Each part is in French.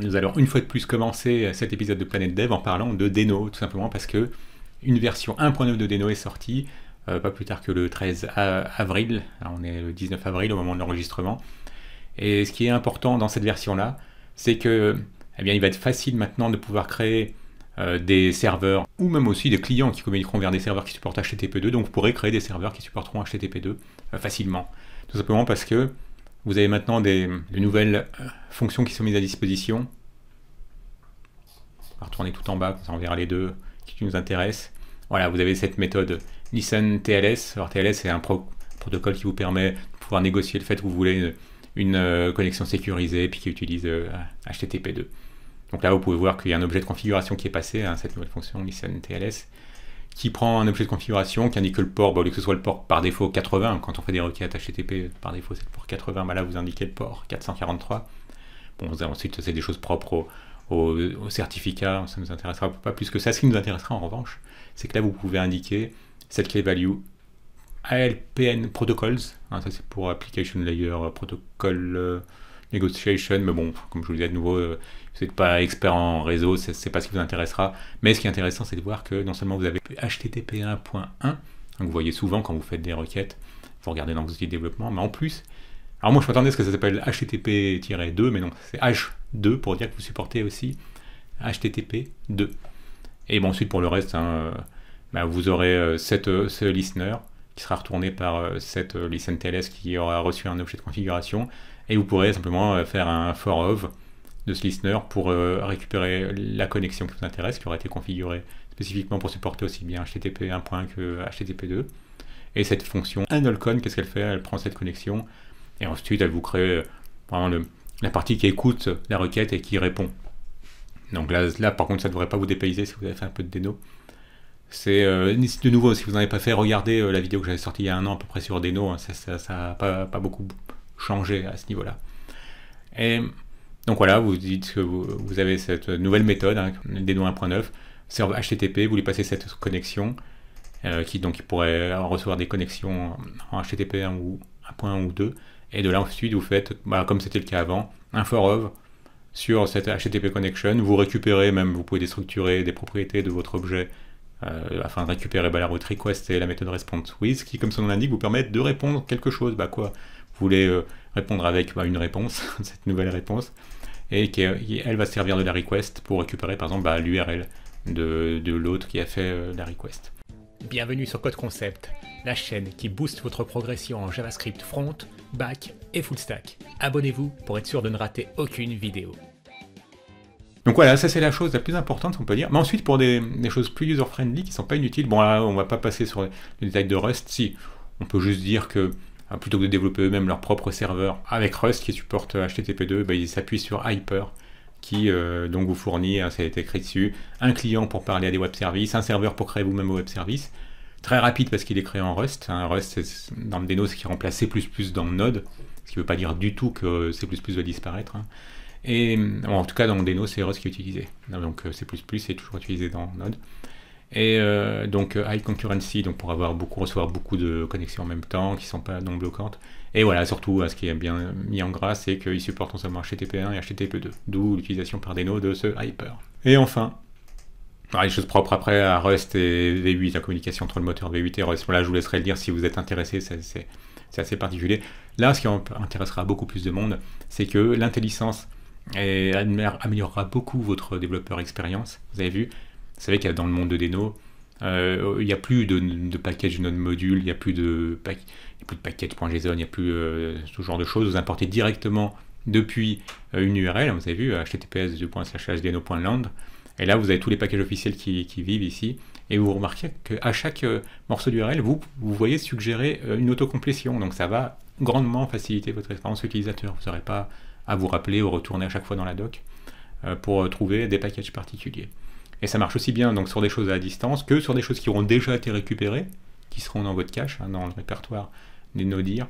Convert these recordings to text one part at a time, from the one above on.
Nous allons une fois de plus commencer cet épisode de Planète Dev en parlant de Deno, tout simplement parce que une version 1.9 de Deno est sortie, euh, pas plus tard que le 13 avril. on est le 19 avril au moment de l'enregistrement. Et ce qui est important dans cette version-là, c'est que, eh bien, il va être facile maintenant de pouvoir créer euh, des serveurs ou même aussi des clients qui communiqueront vers des serveurs qui supportent HTTP2. Donc vous pourrez créer des serveurs qui supporteront HTTP2 euh, facilement. Tout simplement parce que vous avez maintenant des, nouvelles euh, fonctions qui sont mises à disposition. On va retourner tout en bas, on verra les deux qui nous intéressent. Voilà, vous avez cette méthode listen TLS. Alors TLS, c'est un protocole qui vous permet de pouvoir négocier le fait que vous voulez euh, une, euh, connexion sécurisée, puis qui utilise HTTP2. Donc là, vous pouvez voir qu'il y a un objet de configuration qui est passé, à hein, cette nouvelle fonction listen TLS qui prend un objet de configuration, qui indique que le port, bah, que ce soit le port par défaut 80, quand on fait des requêtes HTTP, par défaut c'est le port 80, bah, là vous indiquez le port 443. Bon, ensuite c'est des choses propres au, certificat, ça ne nous intéressera pas plus que ça. Ce qui nous intéressera en revanche, c'est que là vous pouvez indiquer cette clé value ALPN protocols, hein, ça c'est pour application layer euh, protocol euh, negotiation, mais bon, comme je vous disais de nouveau, euh, vous n'êtes pas expert en réseau, ce n'est pas ce qui vous intéressera. Mais ce qui est intéressant, c'est de voir que non seulement vous avez HTTP1.1, donc vous voyez souvent quand vous faites des requêtes, vous regardez dans vos outils de développement, mais en plus, alors moi je m'attendais à ce que ça s'appelle HTTP-2, mais non, c'est H2 pour dire que vous supportez aussi HTTP2. Et bon, ensuite pour le reste, hein, euh, bah, vous aurez euh, cette, euh, ce listener qui sera retourné par cette listen TLS qui aura reçu un objet de configuration, et vous pourrez simplement faire un for of, ce listener pour euh, récupérer la connexion qui vous intéresse, qui aura été configurée spécifiquement pour supporter aussi bien HTTP 1.1 que HTTP 2. Et cette fonction AndalCon, qu'est-ce qu'elle fait Elle prend cette connexion et ensuite elle vous crée euh, vraiment le, la partie qui écoute la requête et qui répond. Donc là, là par contre, ça ne devrait pas vous dépayser si vous avez fait un peu de déno. C'est euh, de nouveau, si vous n'avez pas fait, regardez la vidéo que j'avais sortie il y a un an à peu près sur Deno, hein, ça n'a pas, pas, beaucoup changé à ce niveau-là. Et donc voilà, vous dites que vous, avez cette nouvelle méthode, hein, 1.9, serve HTTP, vous lui passez cette connexion, euh, qui donc pourrait recevoir des connexions en HTTP 1.1 ou 2, et de là ensuite vous faites, bah, comme c'était le cas avant, un for of sur cette HTTP connection, vous récupérez même, vous pouvez déstructurer des propriétés de votre objet euh, afin de récupérer bah, la route request et la méthode response with, qui comme son nom l'indique vous permet de répondre quelque chose, bah quoi, vous voulez euh, répondre avec bah, une réponse, cette nouvelle réponse, et elle va servir de la request pour récupérer par exemple bah, l'URL de, l'autre qui a fait euh, la request. Bienvenue sur Code Concept, la chaîne qui booste votre progression en JavaScript front, back et full stack. Abonnez-vous pour être sûr de ne rater aucune vidéo. Donc voilà, ça c'est la chose la plus importante, on peut dire. Mais ensuite, pour des, choses plus user-friendly qui ne sont pas inutiles, bon là, on va pas passer sur les détails de Rust, si on peut juste dire que Hein, plutôt que de développer eux-mêmes leur propre serveur avec Rust qui supporte HTTP2, bah, ils s'appuient sur Hyper qui euh, donc vous fournit, hein, ça a été écrit dessus, un client pour parler à des web services, un serveur pour créer vous-même vos web services. Très rapide parce qu'il est créé en Rust. Hein. Rust, c'est dans le déno, ce qui remplace C++ dans Node, ce qui ne veut pas dire du tout que C++ va disparaître. en tout cas, dans le déno, c'est Rust qui est utilisé. Donc euh, C++ est toujours utilisé dans Node. Et euh, donc euh, high concurrency, donc pour avoir beaucoup, recevoir beaucoup de connexions en même temps qui ne sont pas non bloquantes. Et voilà, surtout, euh, ce qui est bien mis en grâce c'est qu'il supporte non seulement HTTP1 et HTTP2, d'où l'utilisation par des de ce hyper. Et enfin, ah, les choses propres après à Rust et V8, la communication entre le moteur V8 et Rust. Là, je vous laisserai le dire si vous êtes intéressé, c'est assez particulier. Là, ce qui intéressera beaucoup plus de monde, c'est que l'intelligence améliorera beaucoup votre développeur expérience. Vous avez vu, vous savez qu'il y dans le monde de Deno, euh, il n'y a plus de, de package node-module, il n'y a plus de, de package.json, il n'y a plus euh, ce genre de choses. Vous importez directement depuis euh, une URL, vous avez vu, https://deno.land. Et là, vous avez tous les packages officiels qui, vivent ici. Et vous remarquez qu'à chaque morceau d'URL, vous, vous voyez suggérer une autocomplétion. Donc ça va grandement faciliter votre expérience utilisateur. Vous n'aurez pas à vous rappeler ou retourner à chaque fois dans la doc pour trouver des packages particuliers. Et ça marche aussi bien donc sur des choses à distance que sur des choses qui auront déjà été récupérées, qui seront dans votre cache, hein, dans le répertoire des nodires.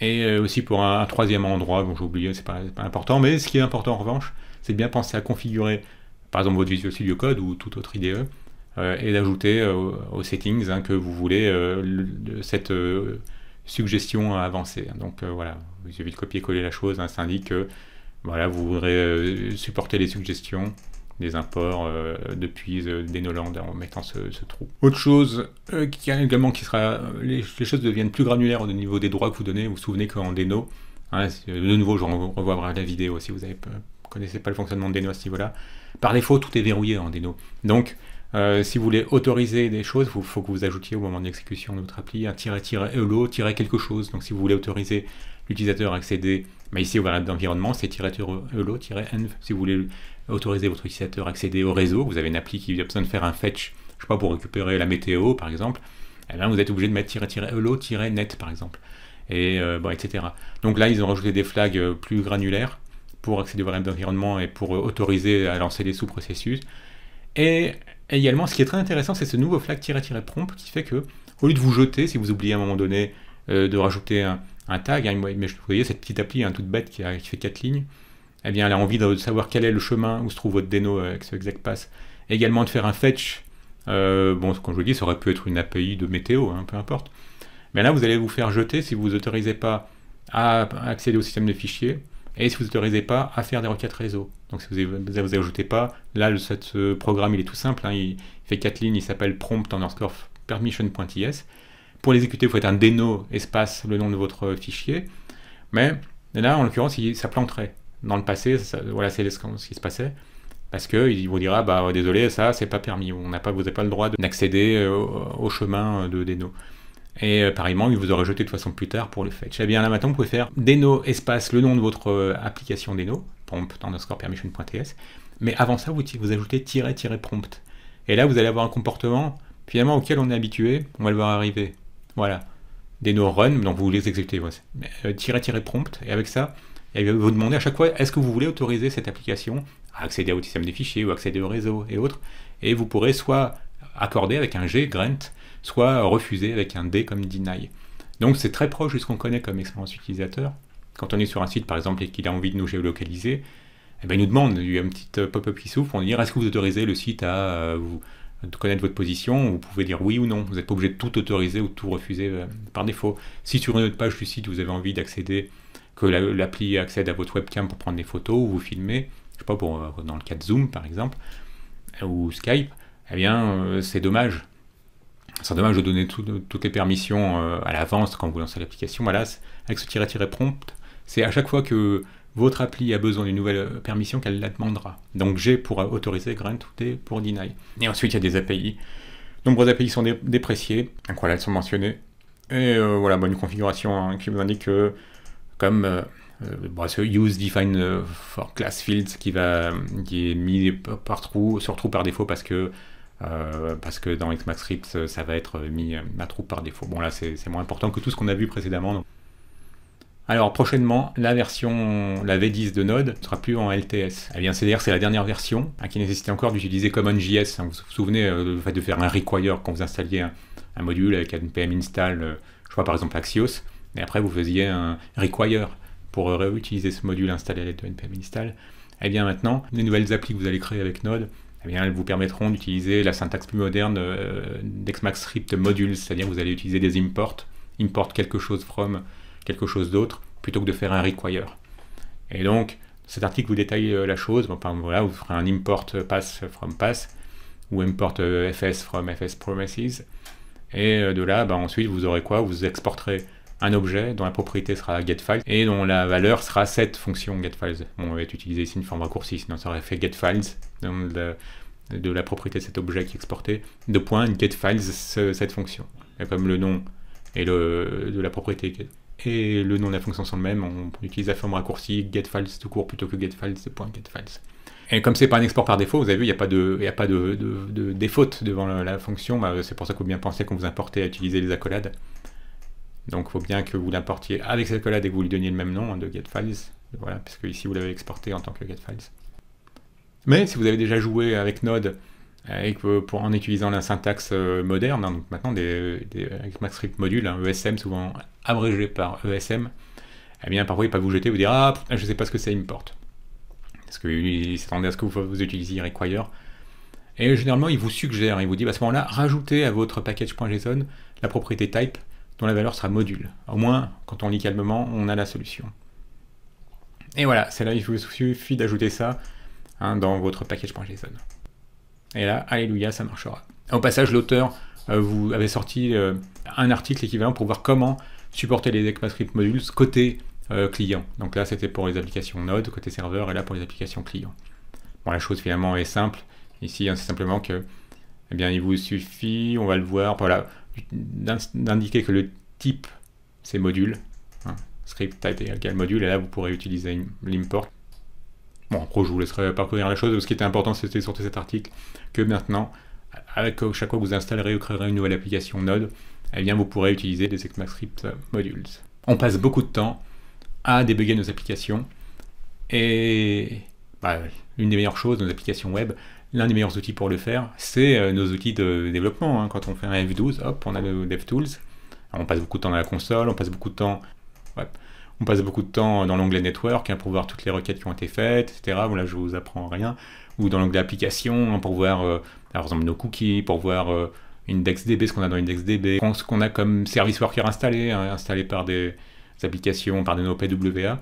Et euh, aussi pour un, troisième endroit, bon j'ai oublié, c'est pas, pas important, mais ce qui est important en revanche, c'est de bien penser à configurer par exemple votre Visual Studio Code ou toute autre IDE, euh, et d'ajouter euh, aux settings hein, que vous voulez cette suggestion avancer. Donc voilà, vous avez de copier-coller la chose, hein, ça indique que voilà, vous voudrez supporter les suggestions, des imports euh, depuis euh, des en mettant ce, trou. Autre chose euh, qui également qui sera euh, les, choses deviennent plus granulaires au niveau des droits que vous donnez. Vous vous souvenez qu'en Deno, hein, de nouveau je revois la vidéo si vous ne connaissez pas le fonctionnement de Deno à ce niveau-là. Par défaut, tout est verrouillé en Deno. Donc si vous voulez autoriser des choses, il faut que vous ajoutiez au moment de l'exécution de votre appli un tiret tiret hello tiret quelque chose. Donc si vous voulez autoriser l'utilisateur à accéder, mais bah, ici au variable d'environnement, c'est tiret hello tiret env. Si vous voulez autoriser votre utilisateur à accéder au réseau, vous avez une appli qui a besoin de faire un fetch, je sais pas, pour récupérer la météo par exemple, Et eh ben, vous êtes obligé de mettre hello-net par exemple, et euh, etc. Donc là, ils ont rajouté des flags euh, plus granulaires pour accéder au variable d'environnement et pour euh, autoriser à lancer des sous-processus. Et également, ce qui est très intéressant, c'est ce nouveau flag-prompt qui fait que, au lieu de vous jeter, si vous oubliez à un moment donné de rajouter un, tag, hein, mais vous voyez cette petite appli hein, toute bête qui, qui fait quatre lignes, eh bien, elle a envie de savoir quel est le chemin où se trouve votre déno euh, avec ce exact pass. Également de faire un fetch. Euh, bon, ce qu'on vous dis, ça aurait pu être une API de météo, hein, peu importe. Mais là, vous allez vous faire jeter si vous ne vous autorisez pas à accéder au système de fichiers et si vous ne vous autorisez pas à faire des requêtes réseau. Donc si vous ne vous ajoutez pas, là, le, ce programme, il est tout simple. Hein, il fait quatre lignes, il s'appelle prompt underscore permission.is. Pour l'exécuter, vous faut être un déno espace le nom de votre fichier. Mais là, en l'occurrence, ça planterait dans le passé, voilà, c'est ce, qui se passait. Parce qu'il vous dira, bah désolé, ça, c'est pas permis, on n'a pas, vous n'avez pas le droit d'accéder euh, au, chemin euh, de Deno. Et euh, pareillement, il vous aurait jeté de toute façon plus tard pour le fait. Eh bien là maintenant, vous pouvez faire Deno espace le nom de votre application Deno, prompt underscore permission.ts. Mais avant ça, vous, vous ajoutez tiret tiret prompt. Et là, vous allez avoir un comportement finalement auquel on est habitué, on va le voir arriver. Voilà. Deno run, donc vous les exécutez, tiret tiret prompt. Et avec ça, et vous demandez à chaque fois est-ce que vous voulez autoriser cette application à accéder au système des fichiers ou accéder au réseau et autres. Et vous pourrez soit accorder avec un G, grant, soit refuser avec un D comme deny. Donc c'est très proche de ce qu'on connaît comme expérience utilisateur. Quand on est sur un site par exemple et qu'il a envie de nous géolocaliser, eh il nous demande, il y a une petite euh, pop-up qui s'ouvre pour nous dire est-ce que vous autorisez le site à euh, connaître votre position, vous pouvez dire oui ou non. Vous n'êtes pas obligé de tout autoriser ou de tout refuser euh, par défaut. Si sur une autre page du site vous avez envie d'accéder l'appli accède à votre webcam pour prendre des photos ou vous filmer, je sais pas, pour, euh, dans le cas de Zoom par exemple, euh, ou Skype, eh bien euh, c'est dommage. C'est dommage de donner toutes les permissions à l'avance quand vous lancez l'application. Voilà, avec ce tiret-tiret prompt, c'est à chaque fois que votre appli a besoin d'une nouvelle permission qu'elle la demandera. Donc j'ai pour autoriser, grant tout est pour deny. Et ensuite, il y a des API. Nombreuses API sont dépréciés, dépréciées, elles sont mentionnées. Et voilà, bonne configuration hein, qui vous indique que comme euh, euh, bah, ce use define euh, for class fields qui, va, est mis par trou, sur trou par défaut parce que, parce que dans XMaxScript, ça va être mis à trou par défaut. Bon, là, c'est moins important que tout ce qu'on a vu précédemment. Alors prochainement, la version, la V10 de Node ne sera plus en LTS. Eh bien, cest dire c'est la dernière version hein, qui nécessitait encore d'utiliser CommonJS. JS. Hein. vous vous souvenez du fait de faire un require quand vous installiez un, module avec un install, je crois par exemple Axios. Et après, vous faisiez un require pour euh, réutiliser ce module installé à l'aide de npm install. Et eh bien maintenant, les nouvelles applis que vous allez créer avec Node, eh bien, elles vous permettront d'utiliser la syntaxe plus moderne euh, script modules, c'est-à-dire que vous allez utiliser des imports, import quelque chose from quelque chose d'autre, plutôt que de faire un require. Et donc, cet article vous détaille euh, la chose, voilà, vous ferez un import pass from pass, ou import euh, fs from fs promises, et de là, bah, ensuite, vous aurez quoi Vous exporterez un objet dont la propriété sera getFiles et dont la valeur sera cette fonction getFiles. on va utiliser ici une forme raccourcie, sinon ça aurait fait getFiles de la propriété de cet objet qui est exporté, de point getFiles cette fonction. Et comme le nom et de la propriété et le nom de la fonction sont le même, on utilise la forme raccourcie getFiles tout court plutôt que getFiles de point getFiles. Et comme c'est pas un export par défaut, vous avez vu, il n'y a pas de, y a pas de, de, devant la, fonction. Bah, c'est pour ça qu'il faut bien penser qu'on vous importez à utiliser les accolades. Donc il faut bien que vous l'importiez avec cette collade et que vous lui donniez le même nom hein, de getFiles. Voilà, parce que ici vous l'avez exporté en tant que getFiles. Mais si vous avez déjà joué avec Node euh, pour, en utilisant la syntaxe euh, moderne, hein, maintenant des, avec MaxScript module, ESM hein, e souvent abrégé par ESM, eh bien parfois il va vous jeter, vous dire Ah, je ne sais pas ce que ça importe. Parce qu'il s'attendait à ce que vous, vous utilisiez require. Et généralement, il vous suggère, il vous dit bah, à ce moment-là, rajoutez à votre package.json la propriété type dont la valeur sera module. Au moins, quand on lit calmement, on a la solution. Et voilà, c'est là il vous suffit d'ajouter ça hein, dans votre package.json. Et là, alléluia, ça marchera. Au passage, l'auteur euh, vous avait sorti euh, un article équivalent pour voir comment supporter les ECMAScript modules côté euh, client. Donc là, c'était pour les applications Node côté serveur et là pour les applications client. Bon, la chose finalement est simple. Ici, hein, c'est simplement que, eh bien, il vous suffit, on va le voir, voilà, d'indiquer que le type, c'est module, hein, script type égale module, et là vous pourrez utiliser l'import. Bon, en je vous laisserai parcourir la chose, ce qui était important, c'était surtout cet article, que maintenant, avec chaque fois que vous installerez ou créerez une nouvelle application Node, eh bien, vous pourrez utiliser des ECMAScript euh, modules. On passe beaucoup de temps à débugger nos applications, et bah, une des meilleures choses, nos applications web, L'un des meilleurs outils pour le faire, c'est euh, nos outils de développement. Hein. Quand on fait un F12, hop, on a nos DevTools. on passe beaucoup de temps dans la console, on passe beaucoup de temps, on passe beaucoup de temps dans l'onglet Network hein, pour voir toutes les requêtes qui ont été faites, etc. là, je vous apprends rien. Ou dans l'onglet Application hein, pour voir, euh, par exemple, nos cookies, pour voir euh, DB ce qu'on a dans IndexDB, ce qu'on a comme Service Worker installé, installé par des applications, par des PWA.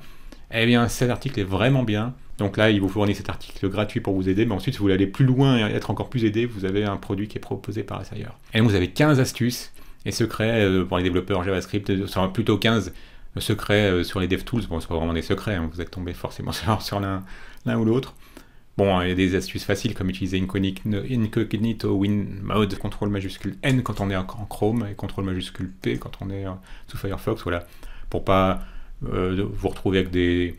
Eh bien, cet article est vraiment bien. Donc là, il vous fournit cet article gratuit pour vous aider, mais ensuite, si vous voulez aller plus loin et être encore plus aidé, vous avez un produit qui est proposé par Assayer. Et donc, vous avez 15 astuces et secrets euh, pour les développeurs JavaScript, euh, enfin, plutôt 15 euh, secrets sur les DevTools. Bon, ce pas vraiment des secrets, hein, vous êtes tombé forcément sur l'un ou l'autre. Bon, hein, il y a des astuces faciles comme utiliser incognito win mode, contrôle majuscule N quand on est en Chrome et contrôle majuscule P quand on est sous Firefox, voilà, pour pas euh, vous retrouvez avec des,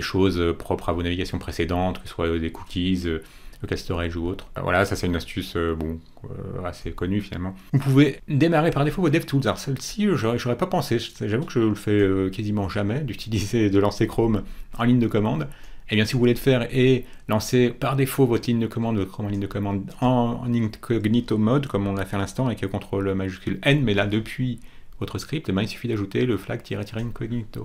choses propres à vos navigations précédentes, que ce soit des cookies, euh, le castorage ou autre. Euh, voilà, ça c'est une astuce bon, assez connue finalement. Vous pouvez démarrer par défaut vos DevTools. Alors celle-ci, j'aurais pas pensé, j'avoue que je le fais quasiment jamais, d'utiliser, de lancer Chrome en ligne de commande. Et eh bien, si vous voulez le faire et lancer par défaut votre ligne de commande, votre ligne de commande en, incognito mode, comme on l'a fait à l'instant avec le contrôle majuscule N, mais là, depuis votre script, eh ben, il suffit d'ajouter le flag-incognito.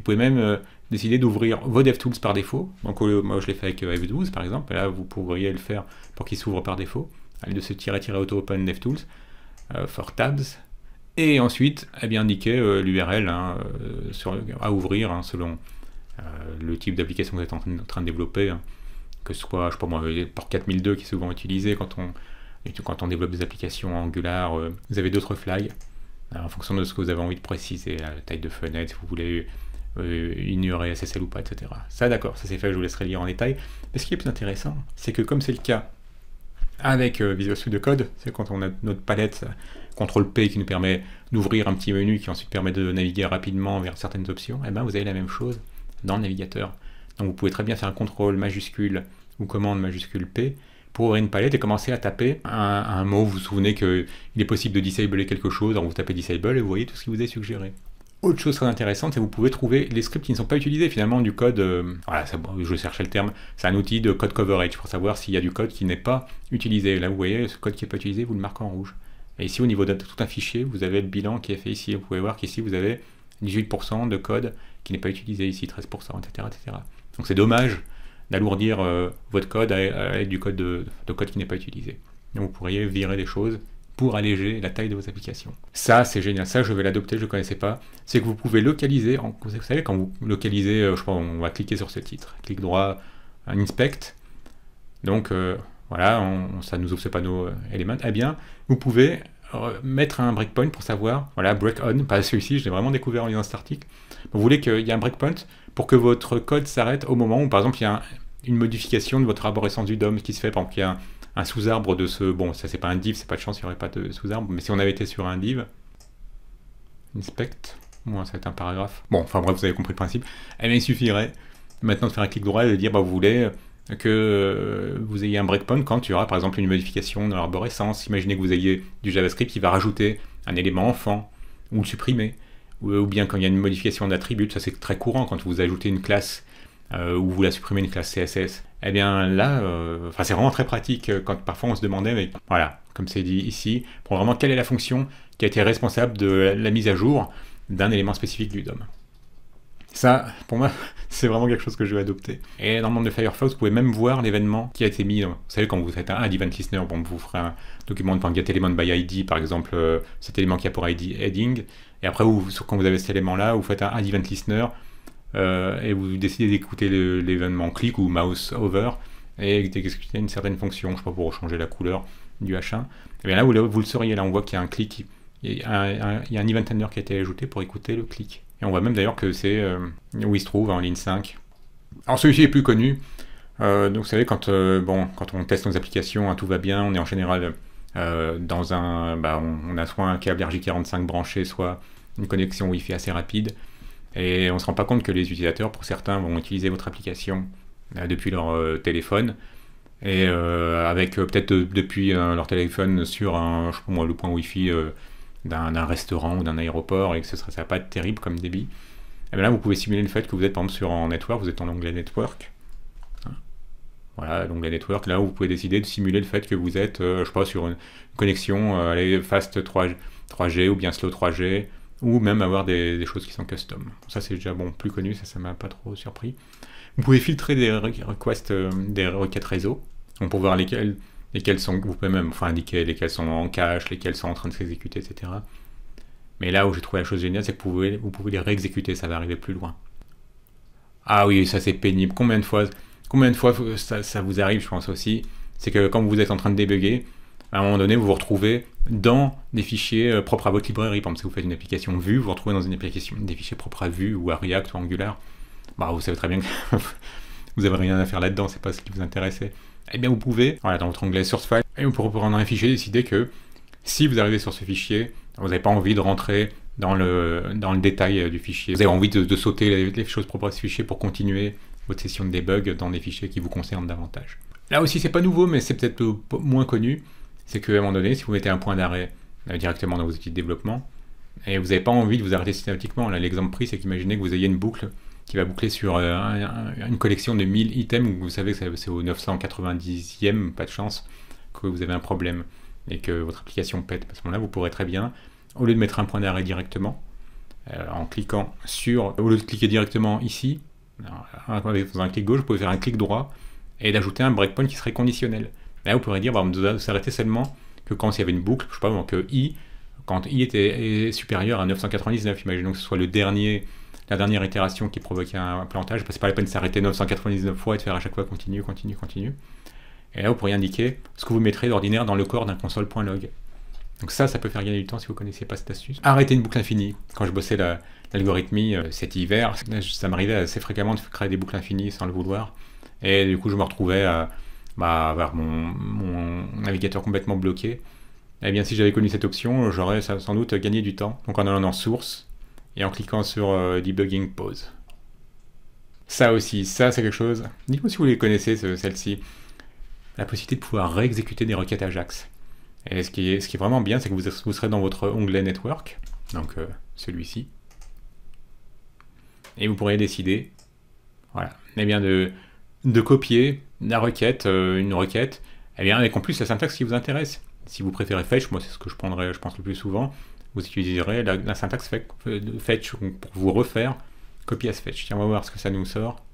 Vous pouvez même euh, décider d'ouvrir vos DevTools par défaut. Donc moi je l'ai fait avec f euh, 12 par exemple, là vous pourriez le faire pour qu'il s'ouvre par défaut. Allez de ce tirer tirer auto open DevTools, euh, for tabs, et ensuite eh bien indiquer l'URL hein, à ouvrir hein, selon le type d'application que vous êtes en train de développer. Hein. Que ce soit, je sais pas moi, Port 4002 qui est souvent utilisé quand on, quand on développe des applications Angular, vous avez d'autres flags en fonction de ce que vous avez envie de préciser, la taille de fenêtre, si vous voulez euh, ignorer SSL ou pas, etc. Ça, d'accord, ça c'est fait, je vous laisserai lire en détail. Mais ce qui est plus intéressant, c'est que comme c'est le cas avec euh, Visual Studio Code, c'est quand on a notre palette euh, CTRL-P qui nous permet d'ouvrir un petit menu qui ensuite permet de naviguer rapidement vers certaines options, et eh ben vous avez la même chose dans le navigateur. Donc vous pouvez très bien faire un contrôle majuscule ou commande majuscule P pour ouvrir une palette et commencer à taper un, mot. Vous vous souvenez qu'il est possible de disabler quelque chose, alors vous tapez disable et vous voyez tout ce qui vous est suggéré. Autre chose très intéressante, c'est que vous pouvez trouver les scripts qui ne sont pas utilisés finalement du code. Euh, voilà, je cherchais le terme. C'est un outil de code coverage pour savoir s'il y a du code qui n'est pas utilisé. Là, vous voyez ce code qui n'est pas utilisé, vous le marquez en rouge. Et ici, au niveau de tout un fichier, vous avez le bilan qui est fait ici. Vous pouvez voir qu'ici, vous avez 18% de code qui n'est pas utilisé ici, 13%, etc., Donc c'est dommage d'alourdir euh, votre code avec, du code de, code qui n'est pas utilisé. Donc vous pourriez virer des choses pour alléger la taille de vos applications. Ça, c'est génial. Ça, je vais l'adopter, je connaissais pas. C'est que vous pouvez localiser, en, vous savez, quand vous localisez, euh, je crois on va cliquer sur ce titre. Clic droit, inspect. Donc, euh, voilà, on, ça nous ouvre ce panneau euh, element. Eh bien, vous pouvez mettre un breakpoint pour savoir, voilà, break on, pas celui-ci, je l'ai vraiment découvert en lisant cet article. Vous voulez qu'il y ait un breakpoint pour que votre code s'arrête au moment où, par exemple, il y a une modification de votre arborescence du DOM qui se fait, par exemple, il y a un, sous-arbre de ce... Bon, ça c'est pas un div, c'est pas de chance, il n'y aurait pas de sous-arbre, mais si on avait été sur un div, inspect, moi ça un paragraphe. Bon, enfin bref, vous avez compris le principe. Eh bien, il suffirait maintenant de faire un clic droit et de dire, bah, vous voulez euh, que euh, vous ayez un breakpoint quand tu auras par exemple une modification dans l'arborescence. Imaginez que vous ayez du JavaScript qui va rajouter un élément enfant ou le supprimer. Ou bien quand il y a une modification d'attribut, ça c'est très courant quand vous ajoutez une classe euh, ou vous la supprimez une classe CSS, eh bien là, euh, c'est vraiment très pratique euh, quand parfois on se demandait, mais voilà, comme c'est dit ici, pour vraiment quelle est la fonction qui a été responsable de la mise à jour d'un élément spécifique du DOM. Ça, pour moi, c'est vraiment quelque chose que je vais adopter. Et dans le monde de Firefox, vous pouvez même voir l'événement qui a été mis. vous savez, quand vous faites un add event listener, vous ferez un document de par exemple, cet élément qui a pour ID heading. Et après, vous, quand vous avez cet élément-là, vous faites un add event listener, euh, et vous décidez d'écouter l'événement clic ou mouse over et d'exécuter une certaine fonction, je sais pas pour changer la couleur du H1, et eh bien là vous le, vous sauriez, là on voit qu'il y a un clic, il y a un, event handler qui a été ajouté pour écouter le clic. Et on voit même d'ailleurs que c'est euh, où il se trouve en ligne 5. Alors celui-ci est plus connu, euh, donc vous savez quand, bon, quand on teste nos applications, hein, tout va bien, on est en général dans un, bah, on, on, a soit un câble RJ45 branché, soit une connexion Wi-Fi assez rapide, et on ne se rend pas compte que les utilisateurs, pour certains, vont utiliser votre application euh, depuis leur euh, téléphone. Et euh, avec peut-être depuis leur téléphone sur un, je sais le point Wi-Fi d'un restaurant ou d'un aéroport et que ce serait, pas terrible comme débit. Et eh bien là, vous pouvez simuler le fait que vous êtes par exemple sur un network, vous êtes en onglet network. Hein. Voilà, l'onglet network, là vous pouvez décider de simuler le fait que vous êtes, je sais pas, sur une, connexion fast 3G ou bien slow 3G, ou même avoir des, choses qui sont custom. ça c'est déjà bon, plus connu, ça ça m'a pas trop surpris. Vous pouvez filtrer des requests, euh, des requêtes réseau, on peut voir lesquelles, lesquelles sont, vous pouvez même enfin, indiquer lesquelles sont en cache, lesquelles sont en train de s'exécuter, etc. Mais là où j'ai trouvé la chose géniale, c'est que vous pouvez, vous pouvez les réexécuter, ça va arriver plus loin. Ah oui, ça c'est pénible. Combien de fois, combien de fois euh, ça, ça vous arrive, je pense aussi, c'est que quand vous êtes en train de débugger, à un moment donné, vous vous retrouvez dans des fichiers euh, propres à votre librairie. Par exemple, si vous faites une application Vue, vous vous retrouvez dans une application, des fichiers propres à Vue ou à React ou Angular. Bah, vous savez très bien que vous n'avez rien à faire là-dedans, c'est pas ce qui vous intéressait. Eh bien, vous pouvez, voilà, dans votre onglet Source File, et vous pourrez prendre un fichier, décider que si vous arrivez sur ce fichier, vous n'avez pas envie de rentrer dans le, dans le détail euh, du fichier. Vous avez envie de, sauter les, les, choses propres à ce fichier pour continuer votre session de debug dans des fichiers qui vous concernent davantage. Là aussi, c'est pas nouveau, mais c'est peut-être euh, moins connu c'est qu'à un moment donné, si vous mettez un point d'arrêt euh, directement dans vos outils de développement, et vous n'avez pas envie de vous arrêter systématiquement. Là, l'exemple pris, c'est qu'imaginez que vous ayez une boucle qui va boucler sur euh, une collection de 1000 items où vous savez que c'est au 990e, pas de chance, que vous avez un problème et que votre application pète. À ce moment-là, vous pourrez très bien, au lieu de mettre un point d'arrêt directement, euh, en cliquant sur, au lieu de cliquer directement ici, dans un clic gauche, vous pouvez faire un clic droit et d'ajouter un breakpoint qui serait conditionnel. Là, ben, vous pourrez dire, bah, on doit s'arrêter seulement que quand il y avait une boucle, je sais pas, que euh, i, quand i était supérieur à 999, imaginons que ce soit le dernier, la dernière itération qui provoquait un plantage, parce que c'est pas la peine de s'arrêter 999 fois et de faire à chaque fois continue, continue, continue. Et là, vous pourriez indiquer ce que vous mettrez d'ordinaire dans le corps d'un console.log. Donc ça, ça peut faire gagner du temps si vous ne connaissez pas cette astuce. Arrêter une boucle infinie. Quand je bossais l'algorithmie euh, cet hiver, ça m'arrivait assez fréquemment de créer des boucles infinies sans le vouloir. Et du coup, je me retrouvais à bah, avoir mon, navigateur complètement bloqué, et eh bien si j'avais connu cette option, j'aurais sans doute gagné du temps. Donc en allant en source et en cliquant sur euh, debugging pause. Ça aussi, ça c'est quelque chose. Dites-moi si vous les connaissez, celle-ci. La possibilité de pouvoir réexécuter des requêtes Ajax. Et ce qui est, ce qui est vraiment bien, c'est que vous, vous, serez dans votre onglet Network, donc euh, celui-ci. Et vous pourrez décider voilà, eh bien de, de copier la requête, euh, une requête, et bien avec en plus la syntaxe qui vous intéresse. Si vous préférez fetch, moi c'est ce que je prendrai, je pense le plus souvent, vous utiliserez la, syntaxe fetch euh, pour vous refaire copy as fetch. Tiens, on va voir ce que ça nous sort.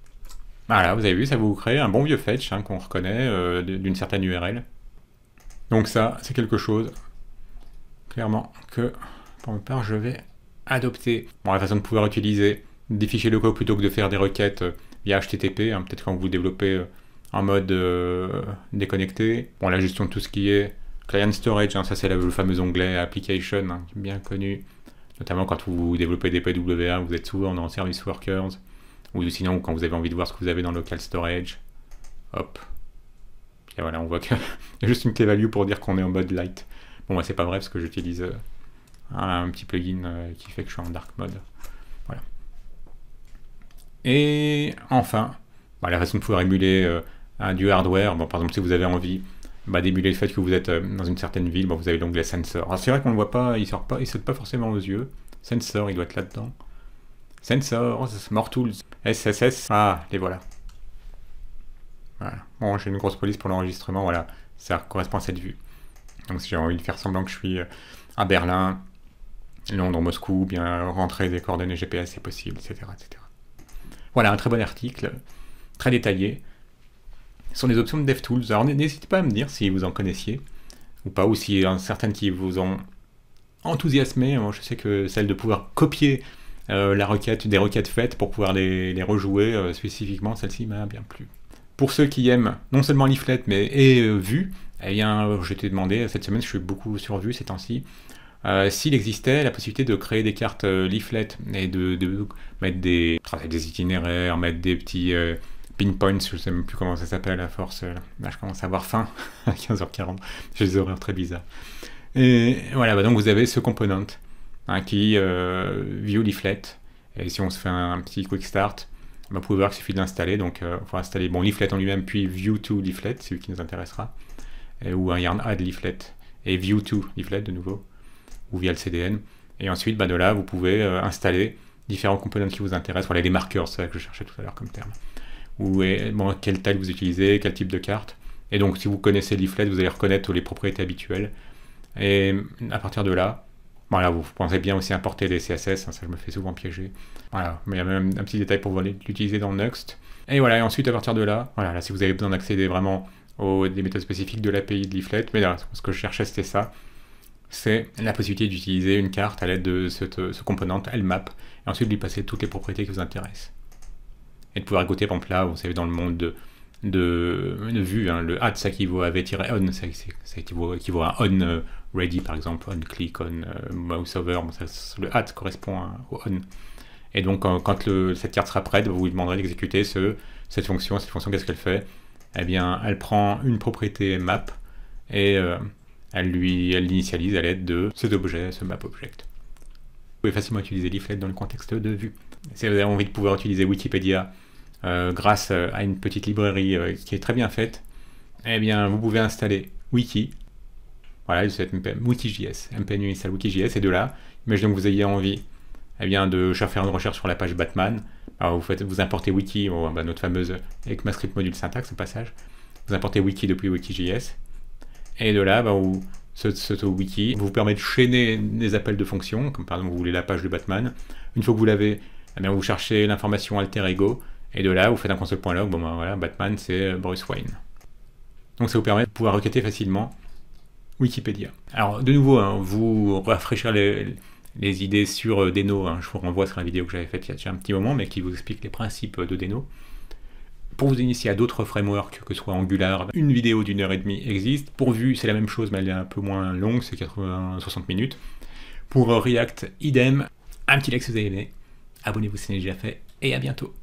Voilà, vous avez vu, ça vous crée un bon vieux fetch hein, qu'on reconnaît euh, d'une certaine URL. Donc ça, c'est quelque chose, clairement, que, pour ma part, je vais adopter. Bon, la façon de pouvoir utiliser des fichiers locaux plutôt que de faire des requêtes via HTTP, hein, peut-être quand vous développez en mode euh, déconnecté. Bon, la gestion de tout ce qui est client storage, hein, ça c'est le fameux onglet application, hein, bien connu, notamment quand vous développez des PWA, vous êtes souvent dans service workers, ou sinon quand vous avez envie de voir ce que vous avez dans local storage, hop. Et voilà, on voit qu'il y a juste une clé value pour dire qu'on est en mode light. Bon, moi bah, c'est pas vrai parce que j'utilise euh, un, petit plugin euh, qui fait que je suis en dark mode. Voilà. Et enfin, bah, la façon de pouvoir émuler Hein, du hardware. par exemple, si vous avez envie bah, d'émuler le fait que vous êtes euh, dans une certaine ville, vous avez l'onglet Sensor. c'est vrai qu'on ne le voit pas, il ne pas, il saute pas forcément aux yeux. Sensor, il doit être là-dedans. Sensor, oh, More Tools, SSS. Ah, les voilà. Bon, j'ai une grosse police pour l'enregistrement, voilà. Ça correspond à cette vue. Donc si j'ai envie de faire semblant que je suis euh, à Berlin, Londres, Moscou, bien rentrer des coordonnées GPS, c'est possible, etc., etc. Voilà, un très bon article, très détaillé sont les options de DevTools. Alors n'hésitez pas à me dire si vous en connaissiez ou pas, ou si certaines qui vous ont enthousiasmé. Moi, je sais que celle de pouvoir copier euh, la requête, des requêtes faites pour pouvoir les, rejouer euh, spécifiquement, celle-ci m'a bien plu. Pour ceux qui aiment non seulement Leaflet mais et vu euh, Vue, eh bien, je t'ai demandé cette semaine, je suis beaucoup sur ces temps-ci. S'il existait la possibilité de créer des cartes Leaflet et de, mettre des, des itinéraires, mettre des petits Pinpoint, je ne sais même plus comment ça s'appelle à force. Euh, là, je commence à avoir faim à 15h40. J'ai des horreurs très bizarres. Et voilà, bah, donc vous avez ce component hein, qui euh, view leaflet. Et si on se fait un petit quick start, bah, vous pouvez voir qu'il suffit d'installer. Donc, euh, il faut installer bon, leaflet en lui-même, puis view to leaflet, celui qui nous intéressera. ou hein, un yarn add leaflet. Et view to leaflet de nouveau. Ou via le CDN. Et ensuite, bah, de là, vous pouvez euh, installer différents components qui vous intéressent. Voilà, les marqueurs, c'est ça que je cherchais tout à l'heure comme terme ou bon, quelle taille vous utilisez, quel type de carte. Et donc si vous connaissez Leaflet, vous allez reconnaître les propriétés habituelles. Et à partir de là, voilà, vous pensez bien aussi importer des CSS, hein, ça je me fais souvent piéger. Voilà, mais il y a même un petit détail pour l'utiliser dans Next. Et voilà, et ensuite à partir de là, voilà, si vous avez besoin d'accéder vraiment aux des méthodes spécifiques de l'API de Leaflet, mais là, ce que je cherchais c'était ça, c'est la possibilité d'utiliser une carte à l'aide de cette, ce component LMAP, et ensuite lui passer toutes les propriétés qui vous intéressent et de pouvoir goûter, par exemple, vous savez, dans le monde de, vue, hein. le add, ça équivaut à v-on, ça, équivaut, à on euh, ready, par exemple, on click, on euh, mouse over, le add correspond hein, au on. Et donc, quand, cette carte sera prête, vous lui demanderez d'exécuter ce, cette fonction. Cette fonction, qu'est-ce qu'elle fait Eh bien, elle prend une propriété map et euh, elle lui, elle l'initialise à l'aide de cet objet, ce map object. Vous pouvez facilement utiliser Leaflet dans le contexte de vue. Si vous avez envie de pouvoir utiliser Wikipédia euh, grâce euh, à une petite librairie euh, qui est très bien faite, eh bien, vous pouvez installer Wiki. Voilà, c'est Wiki.js, MPN install Wiki.js, et de là, imaginez que vous ayez envie eh bien, de faire une recherche sur la page Batman. Alors, vous, faites, vous importez Wiki, bah, notre fameuse ECMAScript module syntaxe, au passage. Vous importez Wiki depuis Wiki.js. Et de là, ben, ce, ce wiki vous permet de chaîner des appels de fonctions, comme par exemple, vous voulez la page de Batman. Une fois que vous l'avez, eh bien, vous cherchez l'information alter ego. Et de là, vous faites un console.log, bon ben, voilà, Batman c'est euh, Bruce Wayne. Donc ça vous permet de pouvoir requêter facilement Wikipédia. Alors de nouveau, hein, vous rafraîchir les, idées sur euh, Deno, hein, je vous renvoie sur la vidéo que j'avais faite il y a déjà un petit moment, mais qui vous explique les principes euh, de Deno. Pour vous initier à d'autres frameworks, que ce soit Angular, une vidéo d'une heure et demie existe. Pour Vue, c'est la même chose, mais elle est un peu moins longue, c'est 80, 60 minutes. Pour React, idem. Un petit like si vous avez aimé. Abonnez-vous si ce n'est déjà fait. Et à bientôt.